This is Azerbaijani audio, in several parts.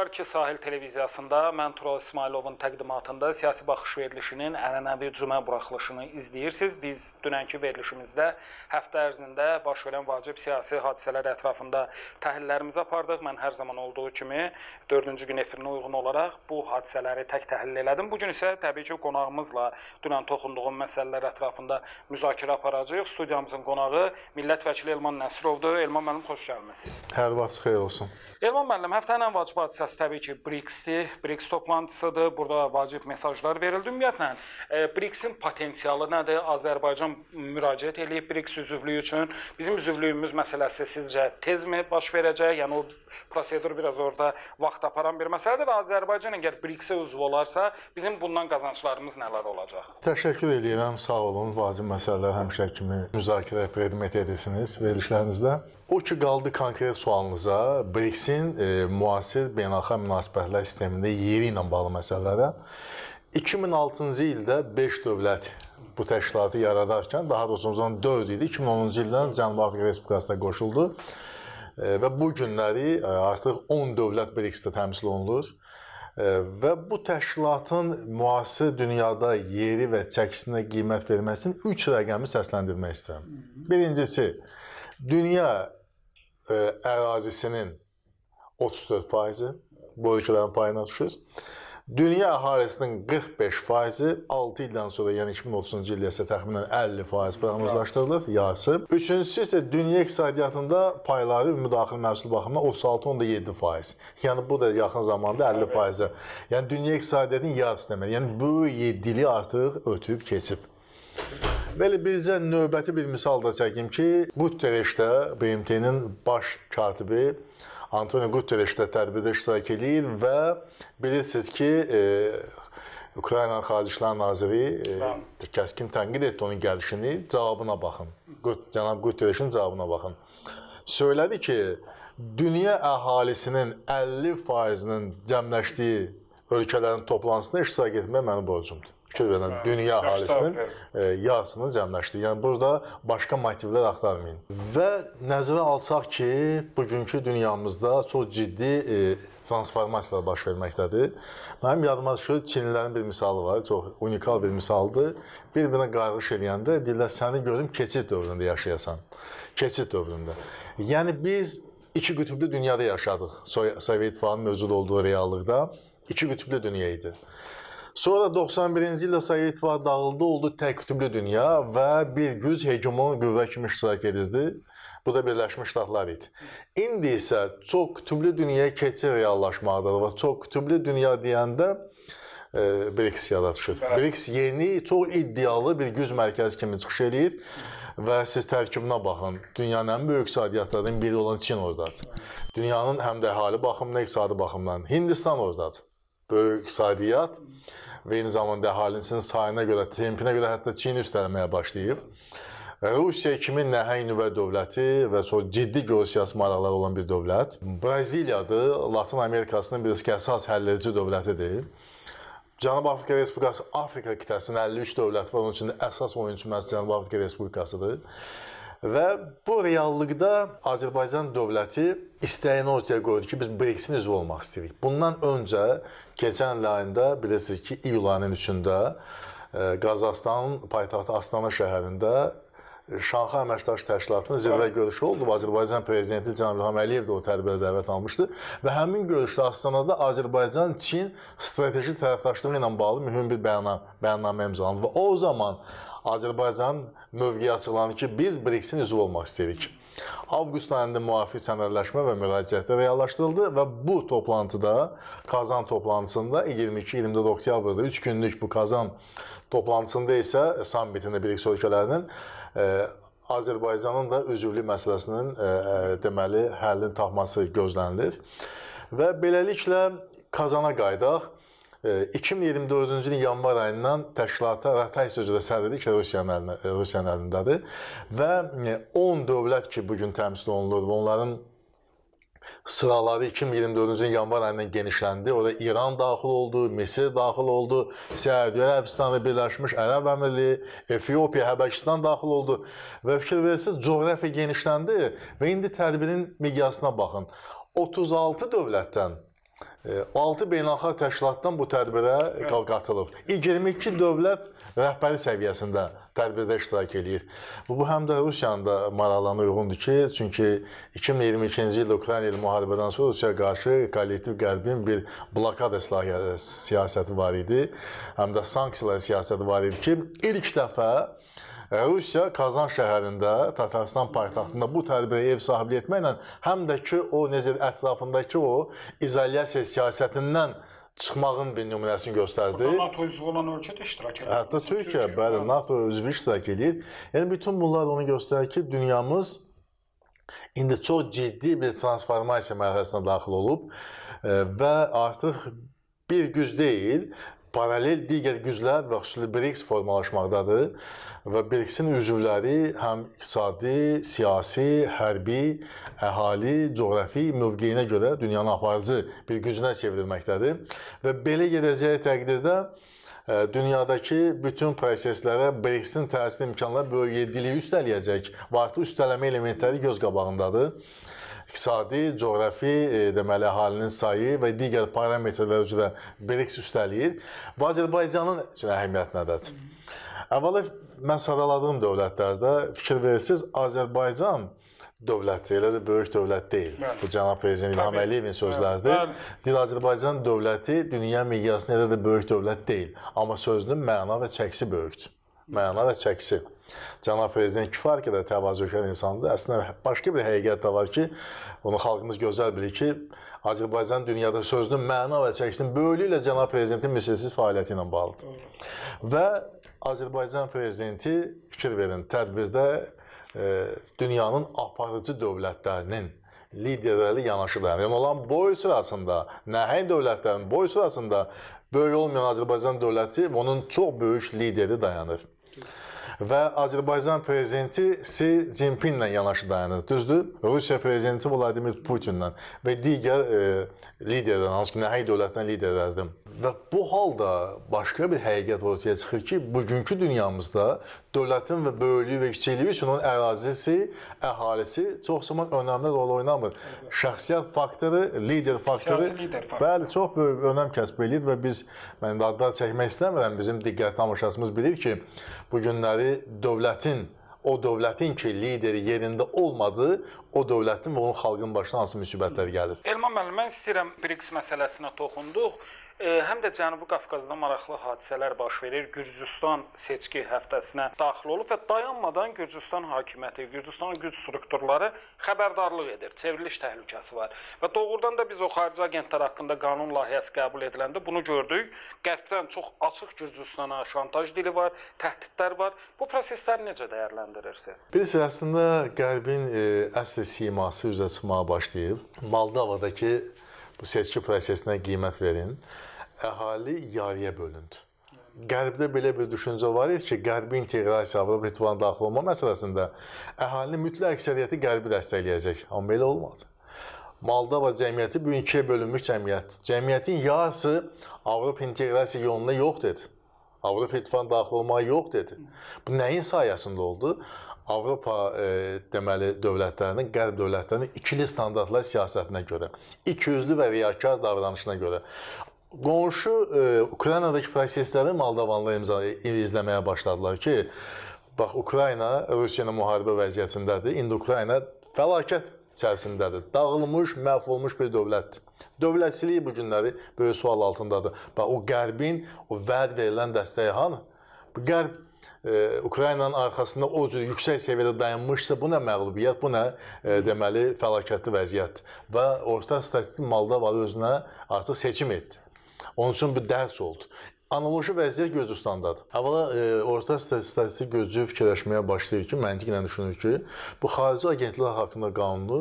Xatırlanar ki, Sahil televiziyasında mən Tural İsmailovun təqdimatında siyasi baxış verilişinin ənənəvi cümə buraxılışını izləyirsiniz. Biz dünənki verilişimizdə həftə ərzində baş verən vacib siyasi hadisələr ətrafında təhlillərimizi apardıq. Mən hər zaman olduğu kimi 4-cü gün efirinə uyğun olaraq bu hadisələri tək təhlil elədim. Bu gün isə təbii ki, qonağımızla dünən toxunduğum məsələlər ətrafında müzakirə aparacağıq. Studiyamızın qonağı millət vəkili Elman Nəsirovdur. Elman müəllim xoş gəlmisiniz. Hər vaxt xeyir olsun. Elman müəllim, həftənin ən vacib hadisəsi Əsas təbii ki, BRICS-dir. BRICS toplantısıdır. Burada vacib mesajlar verildi ümumiyyətlə. E, BRICS-in potensialı nədir? Azərbaycan müraciət eləyib BRICS üzvlüyü üçün. Bizim üzvlüyümüz məsələsi sizcə tezmi baş verəcək? Yəni o prosedur biraz orada vaxt aparan bir məsələdir və Azərbaycan əgər BRICS-ə üzv olarsa, bizim bundan qazanclarımız nələr olacaq? Təşəkkür edirəm. Sağ olun. Vacib məsələlər həmişə kimi müzakirə, predmet edirsiniz verilişlərinizdə. O ki qaldı konkret sualınıza, BRICS-in e, müasir beynəlxalq münasibətlər sistemində yeri ilə bağlı məsələlərə 2006-cı ildə 5 dövlət bu təşkilatı yaradarkən, daha doğrusu o zaman 4 idi, 2010-cu ildən Cənubi Afrika Respublikasına qoşuldu e, və bu günləri e, artıq 10 dövlət BRICS-də təmsil olunur e, və bu təşkilatın müasir dünyada yeri və çəkisinə qiymət verməsinin 3 rəqəmi səsləndirmək istəyirəm. Birincisi, dünya e, ərazisinin 34 faizi bu ölkələrin payına düşür. Dünya əhalisinin 45 faizi 6 ildən sonra, yəni 2030-cu ildə isə təxminən 50 faiz proqnozlaşdırılır, yası. Üçüncüsü isə dünya iqtisadiyyatında payları ümumdaxili məhsul baxımından 36.7 faiz. Yəni bu da yaxın zamanda 50 faizə. Yəni dünya iqtisadiyyatının yarısı demək. Yəni bu 7-li artıq ötüb keçib. Belə bircə növbəti bir misal da çəkim ki, Quttereşdə BMT-nin baş katibi Antonio Quttereş də tədbirdə iştirak eləyir və bilirsiniz ki, e, Ukraynanın Xarici İşlər naziri e, kəskin tənqid etdi onun gəlişini. Cavabına baxın. Qut, cənab Quttereşin cavabına baxın. Söylədi ki, dünya əhalisinin 50%-nin cəmləşdiyi ölkələrin toplantısına iştirak etmək mənim borcumdur fikir verən hə, dünya əhalisinin e, yarısını cəmləşdi. Yəni burada başqa motivlər axtarmayın. Və nəzərə alsaq ki, bugünkü dünyamızda çox ciddi e, transformasiyalar baş verməkdədir. Mənim yadıma düşür Çinlilərin bir misalı var, çox unikal bir misaldır. Bir-birinə qayğış eləyəndə deyirlər səni görüm keçid dövründə yaşayasan. Keçid dövründə. Yəni biz iki qütüblü dünyada yaşadıq. Sovet İttifaqının mövcud olduğu reallıqda iki qütüblü dünya idi. Sonra 91-ci ildə Sovet İttifaqı dağıldı, oldu tək qütüblü dünya və bir güc hegemon qüvvə kimi iştirak edirdi. Bu da Birləşmiş Ştatlar idi. İndi isə çox qütüblü dünyaya keçid reallaşmaqdadır və çox qütüblü dünya deyəndə e, BRICS yada düşür. BRICS yeni, çox iddialı bir güc mərkəzi kimi çıxış eləyir və siz tərkibinə baxın. Dünyanın ən böyük iqtisadiyyatlarından biri olan Çin ordadır. Dünyanın həm də əhali baxımından, iqtisadi baxımından Hindistan ordadır böyük iqtisadiyyat və eyni zamanda əhalisinin sayına görə, tempinə görə hətta Çin üstəlməyə başlayıb. Rusiya kimi nəhəng nüvə dövləti və çox ciddi geosiyasi maraqları olan bir dövlət. Braziliyadır, Latin Amerikasının bir əsas həlledici dövlətidir. Cənubi Afrika Respublikası Afrika qitəsinin 53 dövləti var, onun üçün əsas oyunçu məhz Cənubi Afrika Respublikasıdır. Və bu reallıqda Azərbaycan dövləti istəyini ortaya qoydu ki, biz BRICS-in üzvü olmaq istəyirik. Bundan öncə keçən il ayında bilirsiniz ki, iyul ayının 3-də e, Qazaxstanın paytaxtı Astana şəhərində Şanxay əməkdaş təşkilatının zirvə görüşü oldu. Azərbaycan prezidenti cənab İlham Əliyev də o tədbirə dəvət almışdı və həmin görüşdə Astanada Azərbaycan-Çin strateji tərəfdaşlığı ilə bağlı mühüm bir bəyanam, bəyannamə imzalandı və o zaman Azərbaycanın mövqeyi açıqlanır ki, biz BRICS-in üzvü olmaq istəyirik. Avqust ayında müvafiq sənədləşmə və müraciətlər reallaşdırıldı və bu toplantıda, Kazan toplantısında 22-24 oktyabrda 3 günlük bu Kazan toplantısında isə sammitində BRICS ölkələrinin e, Azərbaycanın da üzvlük məsələsinin e, e deməli həllini tapması gözlənilir. Və beləliklə Kazana qayıdaq. 2024-cü ilin yanvar ayından təşkilata rətay sözü də sərdir ki, Rusiyanın əlinə, e, Rusiyanın əlindədir və 10 e, dövlət ki, bu gün təmsil olunur və onların sıraları 2024-cü ilin yanvar ayından genişləndi. Orada İran daxil oldu, Misir daxil oldu, Səudiyyə Ərəbistanı, Birləşmiş Ərəb Əmirliyi, Efiopiya, Həbəşistan daxil oldu. Və fikir verirsiniz, coğrafiya genişləndi və indi tədbirin miqyasına baxın. 36 dövlətdən 6 beynəlxalq təşkilatdan bu tədbirə qalqatılıb. 22 dövlət rəhbəri səviyyəsində tədbirdə iştirak eləyir. Bu həm də Rusiyanın da marağına uyğundur ki, çünki 2022-ci ildə Ukrayna ilə müharibədən sonra Rusiyaya qarşı kollektiv Qərbin bir blokada siyasəti var idi. Həm də sanksiyalar siyasəti var idi ki, ilk dəfə Rusiya Kazan şəhərində, Tatarstan paytaxtında bu tədbirə ev sahibliyi etməklə həm də ki, o necə ətrafındakı o izolyasiya siyasətindən çıxmağın bir nümunəsini göstərdi. Burada NATO üzvü olan ölkə də iştirak edir. Hətta Türkiyə, Türkiyə bəli, NATO üzvü iştirak edir. Yəni bütün bunlar onu göstərir ki, dünyamız indi çox ciddi bir transformasiya mərhələsinə daxil olub e, və artıq bir güc deyil, paralel digər güclər və xüsusilə BRICS formalaşmaqdadır və BRICS-in üzvləri həm iqtisadi, siyasi, hərbi, əhali, coğrafi mövqeyinə görə dünyanın aparıcı bir gücünə çevrilməkdədir və belə gedəcəyi təqdirdə e, dünyadakı bütün proseslərə BRICS-in təsir imkanları böyük yediliyi üstələyəcək. Vaxtı üstələmə elementləri göz qabağındadır iqtisadi, coğrafi, e, deməli əhalinin sayı və digər parametrlər üzrə BRICS üstələyir. Bu Azərbaycanın üçün əhəmiyyət nədir? Əvvəla mən sadaladığım dövlətlərdə fikir verirsiniz, Azərbaycan dövlətdir. Elə də böyük dövlət deyil. Bəli. Bu cənab prezident İlham Əliyevin sözləridir. Dil Azərbaycan dövləti dünya miqyasında elə də böyük dövlət deyil, amma sözünün məna və çəkisi böyükdür. Məna və çəkisi. Cənab Prezident kifayət qədər təvazökar insandır. Əslində başqa bir həqiqət də var ki, onu xalqımız gözəl bilir ki, Azərbaycan dünyada sözünün məna və çəkisinin böyüklüklə Cənab Prezidentin misilsiz fəaliyyəti ilə bağlıdır. Və Azərbaycan Prezidenti, fikir verin, tədbirdə e, dünyanın aparıcı dövlətlərinin liderləri yanaşı dayanır. Onların yəni boy sırasında, nəhəng dövlətlərin boy sırasında böyük olmayan Azərbaycan dövləti onun çox böyük lideri dayanır və Azərbaycan prezidenti Si Jinpinglə yanaşı dayanır. Düzdür? Rusiya prezidenti Vladimir Putinlə və digər e, liderlərdən, hansı ki, nəhəng dövlətdən liderlərdən Və bu halda başqa bir həqiqət ortaya çıxır ki, bugünkü dünyamızda dövlətin və böyüklüyü və kiçikliyi üçün onun ərazisi, əhalisi çox zaman önəmli rol oynamır. Şəxsiyyət faktoru, lider faktoru, lider faktoru. bəli, çox böyük önəm kəsb eləyir və biz mən adlar çəkmək istəmirəm, bizim diqqət tamaşaçımız bilir ki, bu günləri dövlətin o dövlətin ki lideri yerində olmadığı o dövlətin və onun xalqının başına hansı müsibətlər gəlir? Elman müəllim, mən istəyirəm BRICS məsələsinə toxunduq. E, həm də Cənubi Qafqazda maraqlı hadisələr baş verir. Gürcüstan seçki həftəsinə daxil olub və dayanmadan Gürcüstan hakimiyyəti, Gürcüstanın güc strukturları xəbərdarlıq edir. Çevriliş təhlükəsi var. Və doğrudan da biz o xarici agentlər haqqında qanun layihəsi qəbul ediləndə bunu gördük. Qərbdən çox açıq Gürcüstana şantaj dili var, təhdidlər var. Bu prosesləri necə dəyərləndirirsiniz? Bilirsiniz, əslində Qərbin e, əsl rəqsi, siması üzə çıxmağa başlayıb. Moldovadakı bu seçki prosesinə qiymət verin. Əhali yarıya bölündü. Qərbdə belə bir düşüncə var idi ki, qərbi inteqrasiya, Avropa İttifaqına daxil olma məsələsində əhalinin mütləq əksəriyyəti qərbi dəstəkləyəcək. Amma belə olmadı. Moldova cəmiyyəti bu gün ikiyə bölünmüş cəmiyyətdir. Cəmiyyətin yarısı Avropa inteqrasiya yolunda yox dedi. Avropa İttifaqına daxil olmağa yox dedi. Bu nəyin sayəsində oldu? Avropa e, deməli dövlətlərinin, qərb dövlətlərinin ikili standartlar siyasətinə görə, ikiyüzlü və riyakar davranışına görə qonşu e, Ukraynadakı prosesləri Moldavanlar imza e, izləməyə başladılar ki, bax Ukrayna Rusiya ilə müharibə vəziyyətindədir. İndi Ukrayna fəlakət içərisindədir. Dağılmış, məhv olmuş bir dövlətdir. Dövlətçilik bu günləri böyük sual altındadır. Bax o Qərbin o vəd verilən dəstəyi hanı? Qərb e, Ukraynanın arxasında o cür yüksək səviyyədə dayanmışsa, bu nə məğlubiyyət, bu nə e, deməli fəlakətli vəziyyət və orta statistik Moldovada özünə artıq seçim etdi. Onun üçün bu dərs oldu. Analoji vəziyyət Gürcüstandadır. Əvvəla e, orta statistik Gürcü fikirləşməyə başlayır ki, məntiqlə düşünür ki, bu xarici agentlər haqqında qanunu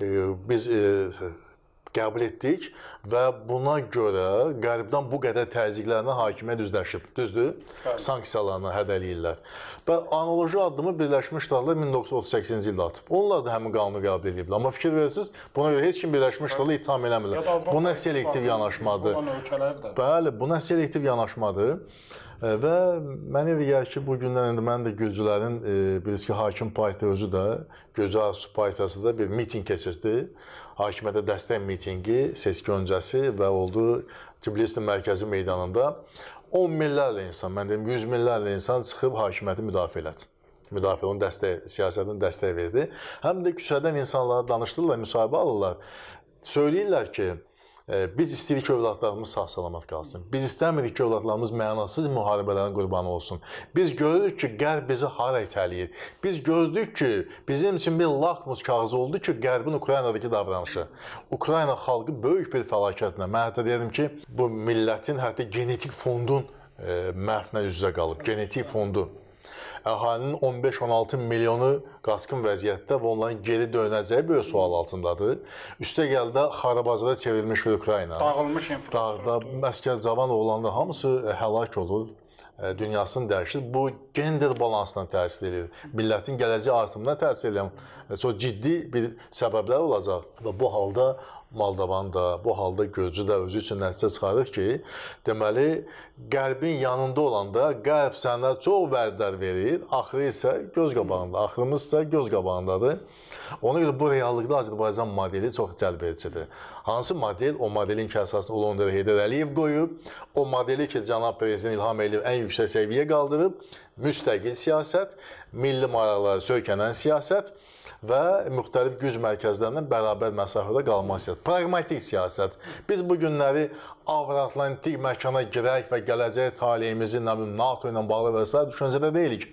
e, biz e, qəbul etdik və buna görə qərbdən bu qədər təzyiqlərinə hakimiyyət üzləşib, düzdür? Bəli. Sanksiyalarını hədələyirlər. Və analoji addımı Birləşmiş Ştatlar 1938-ci ildə atıb. Onlar da həmin qanunu qəbul ediblər. Amma fikir verirsiniz, buna görə heç kim Birləşmiş Ştatları ittiham eləmirlər. Bu nə selektiv yanaşmadır? Bəli, bu nə selektiv yanaşmadır? Və mənə elə gəlir ki, bu günlər indi mən də Gürcülərin e, bilirsiniz ki, hakim partiya özü də Gürcülər Su Partiyası da bir mitinq keçirdi. Hakimiyyətə dəstək mitinqi seçki öncəsi və oldu Tbilisi mərkəzi meydanında 10 minlərlə insan, mən deyim 100 minlərlə insan çıxıb hakimiyyəti müdafiə elədi müdafiə, onun dəstək, siyasətin dəstək verdi. Həm də küçədən insanlara danışdırırlar, müsahibə alırlar. Söyləyirlər ki, Biz istəyirik ki, övladlarımız sağ-salamat qalsın. Biz istəmirik ki, övladlarımız mənasız müharibələrin qurbanı olsun. Biz görürük ki, Qərb bizi hara itələyir. Biz gördük ki, bizim üçün bir lakmus kağızı oldu ki, Qərbin Ukraynadakı davranışı. Ukrayna xalqı böyük bir fəlakətlə, mən hətta deyirəm ki, bu millətin hətta genetik fondun e, məhvinə üz-üzə qalıb, genetik fondun. Əhalinin 15-16 milyonu qaçqın vəziyyətdə və onların geri dönəcəyi böyük sual altındadır. Üstəgəldə xarabazada çevrilmiş bir Ukrayna. Dağılmış infrastruktur. Dağda məskər cavan oğlanlar hamısı e, həlak olur e, dünyasını dəyişir. Bu gender balansına təsir edir. Millətin gələcək artımına təsir edən e, çox ciddi bir səbəblər olacaq və bu halda Moldovan da, bu halda Gürcü də özü üçün nəticə çıxarır ki, deməli, qərbin yanında olanda qərb sənə çox vədlər verir, axırı isə göz qabağında, axırımız isə göz qabağındadır. Ona görə bu reallıqda Azərbaycan modeli çox cəlbedicidir. Hansı model? O modelin ki, əsasını Ulu Öndər Heydər Əliyev qoyub, o modeli ki, cənab prezident İlham Əliyev ən yüksək səviyyə qaldırıb, müstəqil siyasət, milli maraqlara söykənən siyasət və müxtəlif güc mərkəzlərindən bərabər məsafədə qalmaq siyasət. Praqmatik siyasət. Biz bu günləri Avroatlantik məkana girək və gələcək taleyimizi NATO ilə bağlı və s. düşüncədə deyilik.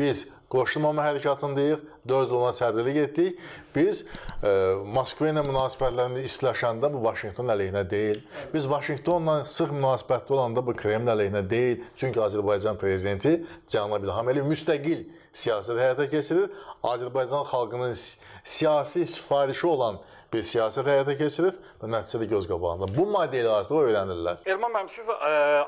Biz Qoşulmama hərəkatını deyək, 4 olan sədrlik etdik. Biz e, Moskva ilə münasibətlərində istilaşanda bu Vaşinqton əleyhinə deyil. Biz Vaşinqtonla sıx münasibətdə olanda bu Kreml əleyhinə deyil. Çünki Azərbaycan prezidenti Cənab İlham Əliyev müstəqil siyasət həyata keçirir. Azərbaycan xalqının siyasi sifarişi olan bir siyasət həyata keçirir və nəticə də göz qabağında. Bu maddə ilə artıq öyrənirlər. Erman müəllim, siz e,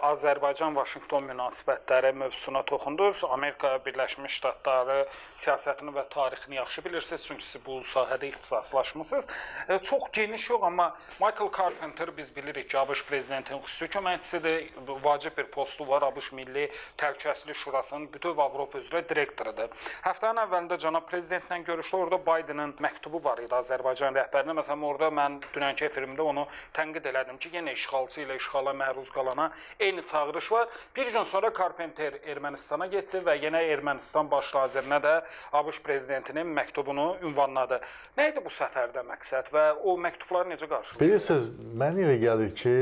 Azərbaycan-Vaşinqton münasibətləri mövzusuna toxundunuz. Amerika Birləşmiş Ştatları siyasətini və tarixini yaxşı bilirsiniz, çünki siz bu sahədə ixtisaslaşmısınız. E, çox geniş yox, amma Michael Carpenter biz bilirik ki, ABŞ prezidentinin xüsusi köməkçisidir. Vacib bir postu var ABŞ Milli Təhlükəsizlik Şurasının bütöv Avropa üzrə direktorudur. Həftənin əvvəlində cənab prezidentlə görüşdə orada Bidenin məktubu var idi Azərbaycan rəhbərinə əslində məsələn orada mən dünənki efirimdə onu tənqid elədim ki, yenə işğalçı ilə işğala məruz qalana eyni çağırış var. Bir gün sonra Carpenter Ermənistana getdi və yenə Ermənistan baş nazirinə də ABŞ prezidentinin məktubunu ünvanladı. Nə idi bu səfərdə məqsəd və o məktubları necə qarşıladı? Bilirsiniz, mənə elə gəlir ki,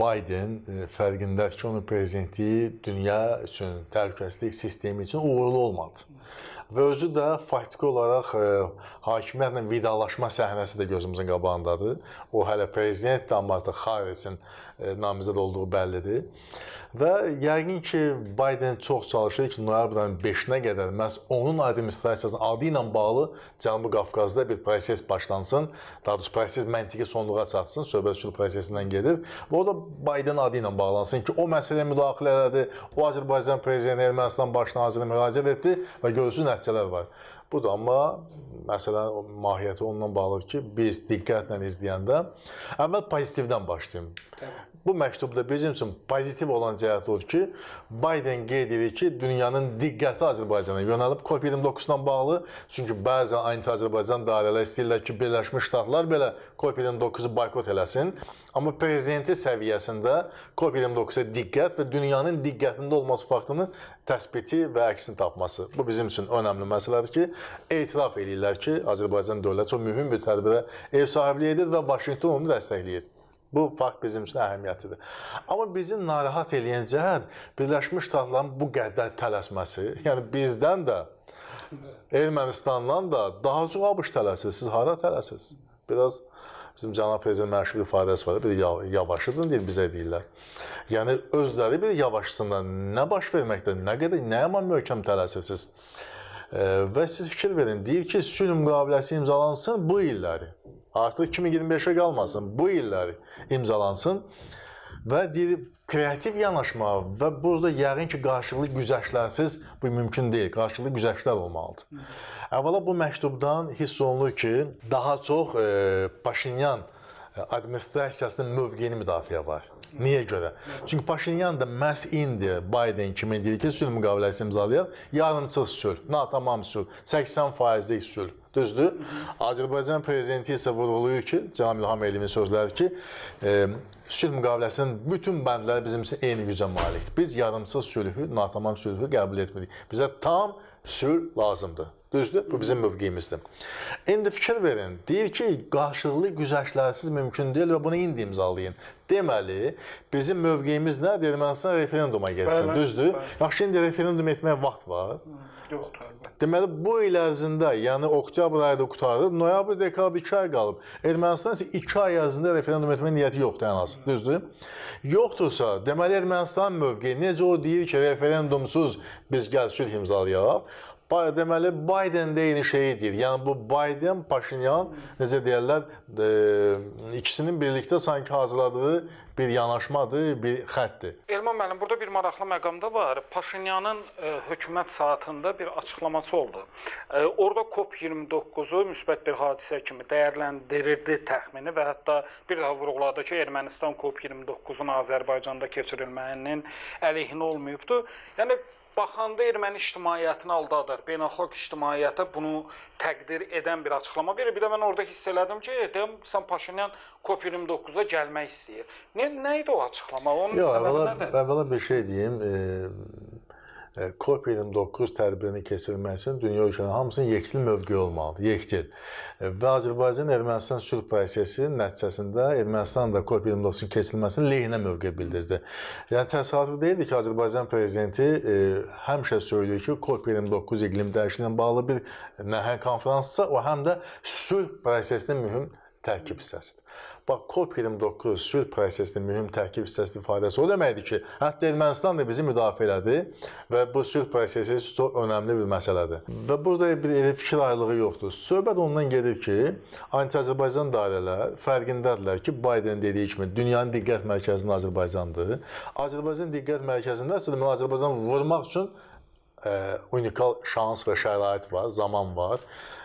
Biden e, fərqindədir ki, onun prezidentliyi dünya üçün təhlükəsizlik sistemi üçün uğurlu olmadı və özü də faktiki olaraq ə, e, hakimiyyətlə vidalaşma səhnəsi də gözümüzün qabağındadır. O hələ prezidentdir, amma artıq xaricin E, namizəd olduğu bəllidir. Və yəqin ki, Biden çox çalışır ki, noyabrdan 5-nə qədər məhz onun administrasiyasının adı ilə bağlı Cənubi Qafqazda bir proses başlansın. Daha doğrusu proses məntiqi sonluğa çatsın, söhbət sülh prosesindən gedir. Və o da Biden adı ilə bağlansın ki, o məsələyə müdaxilə elədi. O Azərbaycan prezidenti Ermənistan baş nazirinə müraciət etdi və görülsün nəticələr var. Budur, amma məsələnin mahiyyəti ondan bağlıdır ki, biz diqqətlə izləyəndə əvvəl pozitivdən başlayım. Təbii bu məktubda bizim üçün pozitiv olan cəhət odur ki, Biden qeyd edir ki, dünyanın diqqəti Azərbaycana yönəlib COP29-la bağlı, çünki bəzən anti-Azərbaycan dairələr istəyirlər ki, Birləşmiş Ştatlar belə COP29-u boykot eləsin, amma prezidenti səviyyəsində COP29-a diqqət və dünyanın diqqətində olması faktının təsbiti və əksini tapması. Bu bizim üçün önəmli məsələdir ki, etiraf edirlər ki, Azərbaycan dövləti çox mühüm bir tədbirə ev sahibliyi edir və Vaşinqton onu dəstəkləyir. Bu fakt bizim üçün əhəmiyyətlidir. Amma bizi narahat eləyən cəhət Birləşmiş Ştatların bu qədər tələsməsi, yəni bizdən də Ermənistandan da daha çox ABŞ tələsir. Siz hara tələsirsiniz? Biraz bizim cənab prezident məşhur ifadəsi var. Bir yavaşıdın deyir bizə deyirlər. Yəni özləri bir yavaşsınlar. Nə baş verməkdə, nə qədər nəyə amma möhkəm tələsirsiniz? E, və siz fikir verin. Deyir ki, sülh müqaviləsi imzalansın bu illəri. Artıq 2025-ə qalmasın, bu illər imzalansın və deyib kreativ yanaşma və burada yəqin ki, qarşılıqlı güzəştlərsiz bu mümkün deyil. Qarşılıqlı güzəştlər olmalıdır. Əvvəla bu məktubdan hiss olunur ki, daha çox e, Paşinyan e, administrasiyasının mövqeyini müdafiə var. Niyə görə? Çünki Paşinyan da məhz indi Biden kimi deyir ki, sülh müqaviləsi imzalayaq, yarımçıq sülh, natamam sülh, 80%lik sülh. Düzdür? Azərbaycan prezidenti isə vurğulayır ki, cənab İlham Əliyevin sözləri ki, e, sülh müqaviləsinin bütün bəndləri bizim üçün eyni gücə malikdir. Biz yarımçıq sülhü, natamam sülhü qəbul etmirik. Bizə tam sülh lazımdır. Düzdür? Bu bizim mövqeyimizdir. İndi fikir verin. Deyir ki, qarşılıqlı güzəştlərsiz mümkün deyil və bunu indi imzalayın. Deməli, bizim mövqeyimiz nədir? Ermənistan referenduma getsin, bəli, düzdür? Bəli. Yaxşı, indi referendum etməyə vaxt var? Yoxdur, əlbəttə. Deməli, bu il ərzində, yəni oktyabr ayı da qurtarıb, noyabr, dekabr 2 ay qalıb. Ermənistan isə 2 ay ərzində referendum etməyə niyyəti yoxdur ən az, düzdür? Yoxdursa, deməli Ermənistan mövqeyi necə o deyir ki, referendumsuz biz gəl sülh imzalayaq? Deməli Biden də eyni şeyi deyir. Yəni bu Biden, Paşinyan necə deyirlər, e, ikisinin birlikdə sanki hazırladığı bir yanaşmadır, bir xəttdir. Elman müəllim, burada bir maraqlı məqam da var. Paşinyanın e, hökumət saatında bir açıqlaması oldu. E, orada COP29-u müsbət bir hadisə kimi dəyərləndirirdi təxmini və hətta bir daha vurğuladı ki, Ermənistan COP29-un Azərbaycanda keçirilməyinin əleyhinə olmayıbdı. Yəni baxanda erməni ictimaiyyətini aldadır. Beynəlxalq ictimaiyyətə bunu təqdir edən bir açıqlama verir. Bir də mən orada hiss elədim ki, deyəm, sən Paşinyan COP29-a gəlmək istəyir. Nə, nə idi o açıqlama? Onun Yox, əvvəla, nədir? əvvəla bir şey deyim. E, COP29 e, tədbirinin keçirilməsinin dünya ölkələrinin hamısının yektil mövqeyi olmalıdır, yektil. E, və Azərbaycan-Ermənistan sülh prosesinin nəticəsində Ermənistan da COP29-un keçirilməsinin lehinə mövqe bildirdi. Yəni təsadüf deyildi ki, Azərbaycan prezidenti e, həmişə söylüyor ki, COP29 iqlim dəyişikliyi ilə bağlı bir nəhəng konfransdırsa, o həm də sülh prosesinin mühüm tərkib hissəsidir. Bax, COP29 sülh prosesinin mühüm tərkib hissəsinin ifadəsi o deməkdir ki, hətta Ermənistan da bizi müdafiə elədi və bu sülh prosesi çox önəmli bir məsələdir. Və burada bir elə fikir ayrılığı yoxdur. Söhbət ondan gedir ki, anti-Azərbaycan dairələr fərqindədirlər ki, Biden dediyi kimi dünyanın diqqət mərkəzində Azərbaycandır. Azərbaycan diqqət mərkəzində əslində mən Azərbaycanı vurmaq üçün unikal şans və şərait var, zaman var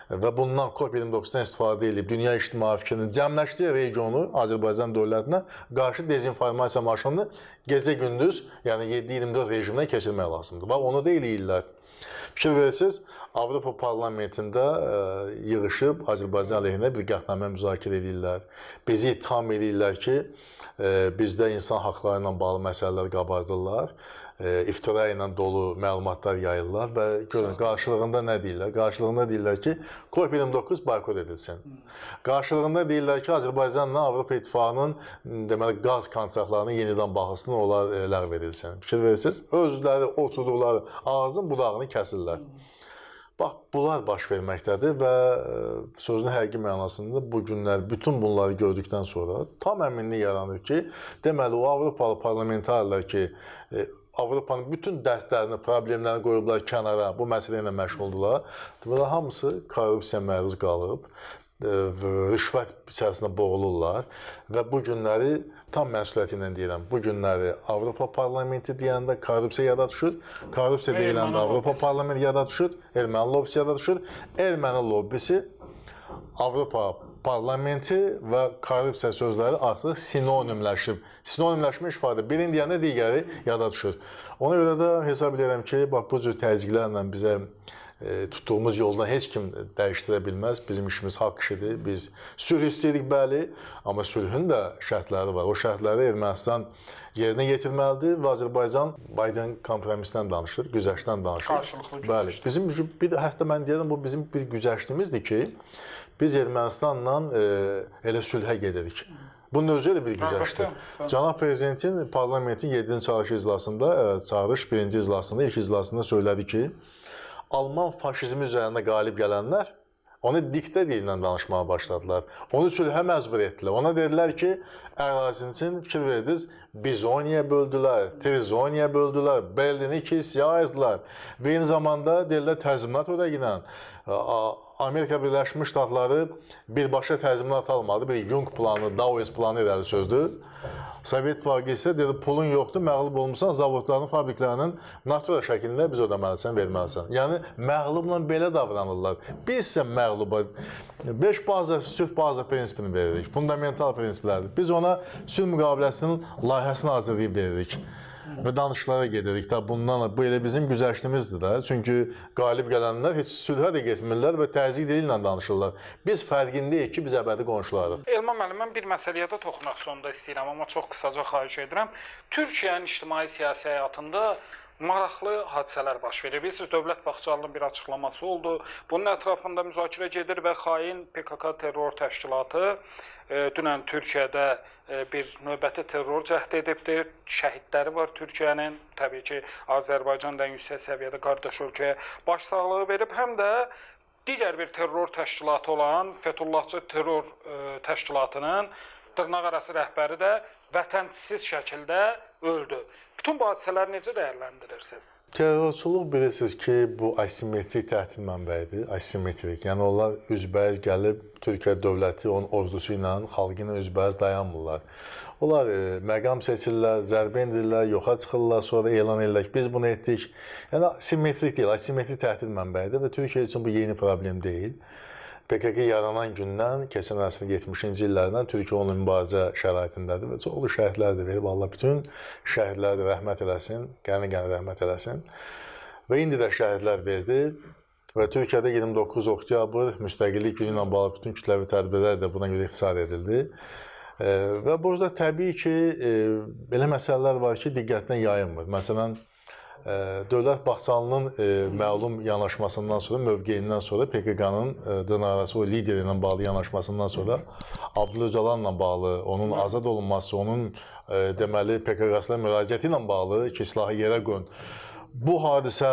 və bundan COP29-dan istifadə edib dünya ictimai fikrinin cəmləşdiyi regionu Azərbaycan dövlətinə qarşı dezinformasiya marşını gecə-gündüz, yəni 7-24 rejiminə keçirmək lazımdır. Bax, onu da eləyirlər. Fikir verirsiniz, Avropa parlamentində ə, e, yığışıb Azərbaycan əleyhinə bir qətnamə müzakirə edirlər. Bizi ittiham edirlər ki, ə, e, bizdə insan haqları ilə bağlı məsələlər qabardırlar E, iftira ilə dolu məlumatlar yayırlar və görün qarşılığında nə deyirlər? Qarşılığında deyirlər ki, COP29 boykot edilsin. Hmm. Qarşılığında deyirlər ki, Azərbaycanla Avropa İttifaqının hmm, deməli qaz kontraktlarının yenidən baxılsın, onlar e, ləğv edilsin. Fikir verirsiniz? Özləri oturduqları ağzın budağını kəsirlər. Hmm. Bax, bunlar baş verməkdədir və e, sözün həqiqi mənasında bu günlər bütün bunları gördükdən sonra tam əminlik yaranır ki, deməli o Avropalı parlamentarlar ki, Avropanın bütün dərslərini, problemlərini qoyublar kənara, bu məsələ ilə məşğuldurlar. Və hamısı korrupsiya məruz qalıb, e, rüşvət içərisində boğulurlar və bu günləri tam məsuliyyəti ilə deyirəm. Bu günləri Avropa Parlamenti deyəndə korrupsiya yada düşür, korrupsiya deyiləndə Avropa Parlamenti yada düşür, erməni lobisi yada düşür, erməni lobisi Avropa parlamenti və korrupsiya sözləri artıq sinonimləşib. Sinonimləşmə ifadə birin deyəndə digəri yada düşür. Ona görə də hesab edirəm ki, bax bu cür təzyiqlərlə bizə e, tutduğumuz yolda heç kim dəyişdirə bilməz. Bizim işimiz haqq işidir. Biz sülh istəyirik, bəli, amma sülhün də şərtləri var. O şərtləri Ermənistan yerinə yetirməlidir və Azərbaycan Bayden kompromisdən danışır, güzəştdən danışır. Qarşılıqlı güzəşt. Bəli. Bizim bir hətta mən deyirəm bu bizim bir güzəştimizdir ki, biz Ermənistanla e, elə sülhə gedirik. Bu növcə də bir güzəşdir. Cənab Prezidentin parlamentin 7-ci çağırış iclasında, e, çağırış 1-ci iclasında, ilk iclasında söylədi ki, Alman faşizmi üzərində qalib gələnlər Onu diktə dillə danışmağa başladılar. Onu sülhə məcbur etdilər. Ona dedilər ki, ərazin üçün fikir verdiniz, Bizoniya böldülər, Trizoniya böldülər, Berlini ikisiyə ayırdılar. Eyni zamanda dedilər təzminat ödəginə Amerika Birləşmiş Ştatları birbaşa təzminat almadı. Bir Jung planı, Dawes planı irəli sözdür. Sovet vaqisi dedi, pulun yoxdur, məğlub olmusan, zavodların, fabriklərinin natura şəklində biz ödəməlisən, verməlisən. Yəni məğlubla belə davranırlar. Biz isə məğluba 5 baza, sülh baza prinsipini veririk, fundamental prinsiplərdir. Biz ona sülh müqaviləsinin layihəsini hazırlayıb veririk və danışıqlara gedirik. Da bundan bu elə bizim güzəştimizdir də. Çünki qalib gələnlər heç sülhə də getmirlər və təzyiq dillə danışırlar. Biz fərqindəyik ki, biz əbədi qonşularıq. Elman müəllim, mən bir məsələyə də toxunmaq sonda istəyirəm, amma çox qısaca xahiş edirəm. Türkiyənin ictimai siyasi həyatında maraqlı hadisələr baş verir. Bilirsiniz, Dövlət Baxçalının bir açıqlaması oldu. Bunun ətrafında müzakirə gedir və xain PKK terror təşkilatı e, dünən Türkiyədə e, bir növbəti terror cəhd edibdir. Şəhidləri var Türkiyənin. Təbii ki, Azərbaycan da yüksək səviyyədə qardaş ölkəyə başsağlığı verib, həm də digər bir terror təşkilatı olan Fətullahçı terror e, təşkilatının dırnaq arası rəhbəri də vətənsiz şəkildə öldü. Bütün bu hadisələri necə dəyərləndirirsiniz? Terrorçuluq bilirsiniz ki, bu asimetrik təhdid mənbəyidir, asimetrik. Yəni onlar üzbəyiz gəlib Türkiyə dövləti onun ordusu ilə, xalqı ilə üzbəyiz dayanmırlar. Onlar e, məqam seçirlər, zərbə endirirlər, yoxa çıxırlar, sonra elan edirlər ki, biz bunu etdik. Yəni simmetrik deyil, asimetrik təhdid mənbəyidir və Türkiyə üçün bu yeni problem deyil. PKK yaranan gündən, keçən əsrin 70-ci illərindən Türkiyə onun mübarizə şəraitindədir və çoxlu şəhidlər də verib. Allah bütün şəhidlərə rəhmət eləsin, qəni-qəni rəhmət eləsin. Və indi də şəhidlər verdi. Və Türkiyədə 29 oktyabr müstəqillik günü ilə bağlı bütün kütləvi tədbirlər də buna görə ixtisar edildi. Və burada təbii ki, belə məsələlər var ki, diqqətdən yayınmır. Məsələn, Dövlət Baxçalının e, məlum yanaşmasından sonra, mövqeyindən sonra PKK-nın e, dırnaqarası o lideri ilə bağlı yanaşmasından sonra Abdül Öcalanla bağlı, onun azad olunması, onun e, deməli PKK-sına müraciəti ilə bağlı ki, silahı yerə qoyun. Bu hadisə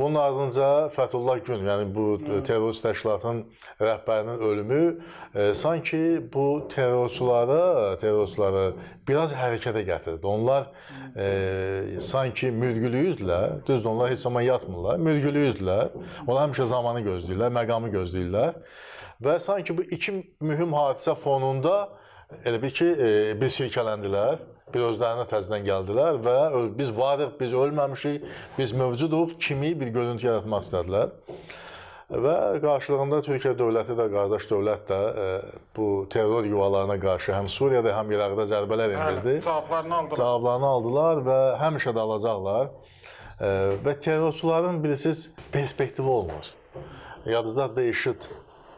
Bunun ardınca Fəthullah Gün, yəni bu e, hmm. terrorist təşkilatının rəhbərinin ölümü e, sanki bu terrorçulara, terrorçuları biraz hərəkətə gətirdi. Onlar e, hmm. sanki mürgülüyürdülər. Düzdür, onlar heç zaman yatmırlar. Mürgülüyürdülər. Onlar həmişə zamanı gözləyirlər, məqamı gözləyirlər. Və sanki bu iki mühüm hadisə fonunda elə bil ki, e, bir silkələndilər bir özlərinə təzədən gəldilər və biz varıq, biz ölməmişik, biz mövcuduq kimi bir görüntü yaratmaq istədilər. Və qarşılığında Türkiyə dövləti də, qardaş dövlət də ə, e, bu terror yuvalarına qarşı həm Suriyada, həm İraqda zərbələr hə, endirdi. Hə, cavablarını aldılar. Cavablarını aldılar və həmişə də alacaqlar. Ə, e, və terrorçuların bilirsiniz perspektivi olmur. Yadınızda dəyişid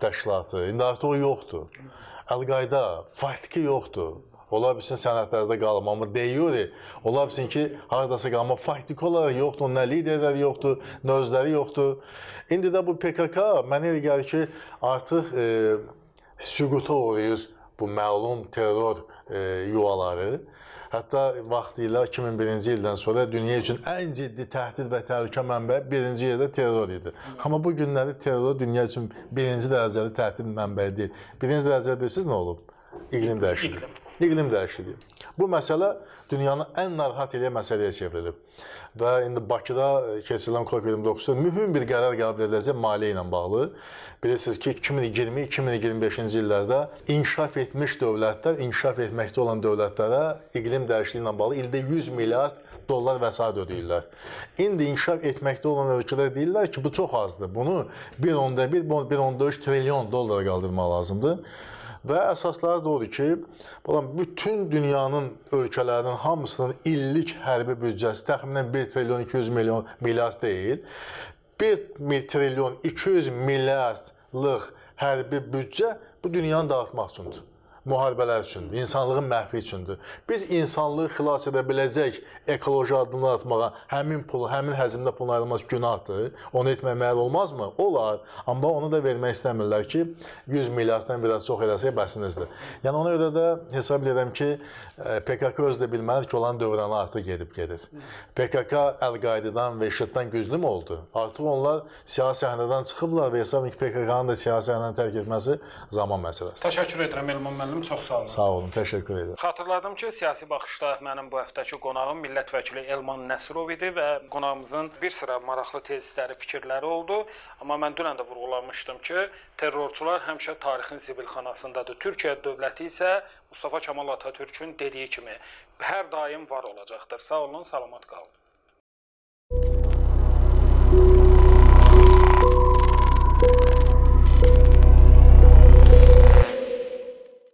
təşkilatı, indi artıq o yoxdur. Əl-Qayda faktiki yoxdur. Ola bilsin sənətlərdə qalım, amma de yuri ola bilsin ki, hardasa qalım, amma faktiki olaraq yoxdur, nə liderləri yoxdur, nə özləri yoxdur. İndi də bu PKK mənə elə gəlir ki, artıq e, süquta uğrayır bu məlum terror e, yuvaları. Hətta vaxtilə 2001-ci ildən sonra dünya üçün ən ciddi təhdid və təhlükə mənbəyi birinci yerdə terror idi. Amma bu günləri terror dünya üçün birinci dərəcəli təhdid mənbəyi deyil. Birinci dərəcəli bilirsiniz nə olub? İqlim dəyişikliyi iqlim dəyişikliyi. Bu məsələ dünyanı ən narahat edən məsələyə çevrilib. Və indi Bakıda e, keçirilən COP29-da mühüm bir qərar qəbul ediləcək maliyyə ilə bağlı. Bilirsiniz ki, 2020-2025-ci illərdə inkişaf etmiş dövlətlər, inkişaf etməkdə olan dövlətlərə iqlim dəyişikliyi ilə bağlı ildə 100 milyard dollar vəsait ödəyirlər. İndi inkişaf etməkdə olan ölkələr deyirlər ki, bu çox azdır. Bunu 1.1, 1.3 trilyon dollara qaldırmaq lazımdır. Və əsasları da odur ki, balam bütün dünyanın ölkələrinin hamısının illik hərbi büdcəsi təxminən 1 trilyon 200 milyon milyard deyil. 1 trilyon 200 milyardlıq hərbi büdcə bu dünyanı dağıtmaq üçündür müharibələr üçündür, insanlığın məhvi üçündür. Biz insanlığı xilas edə biləcək ekoloji addımlar atmağa həmin pulu, həmin həzmdə pulun ayrılması günahdır. Onu etmək məyəl olmazmı? Olar, amma onu da vermək istəmirlər ki, 100 milyarddan biraz çox eləsək bəsinizdir. Yəni ona görə də hesab edirəm ki, e, PKK özü də bilməlidir ki, olan dövrəni artıq gedib gedir. PKK Əl-Qaydadan və IŞİD-dən güclü mü oldu? Artıq onlar siyasi səhnədən çıxıblar və hesab edirəm ki, PKK-nın da siyasi səhnəni tərk etməsi zaman məsələsidir. Təşəkkür edirəm Elman müəllim müəllim, çox sağ olun. Sağ olun, təşəkkür edirəm. Xatırladım ki, siyasi baxışda mənim bu həftəki qonağım millət vəkili Elman Nəsirov idi və qonağımızın bir sıra maraqlı tezisləri, fikirləri oldu. Amma mən dünən də vurğulamışdım ki, terrorçular həmişə tarixin zibilxanasındadır. Türkiyə dövləti isə Mustafa Kamal Atatürkün dediyi kimi hər daim var olacaqdır. Sağ olun, salamat qalın.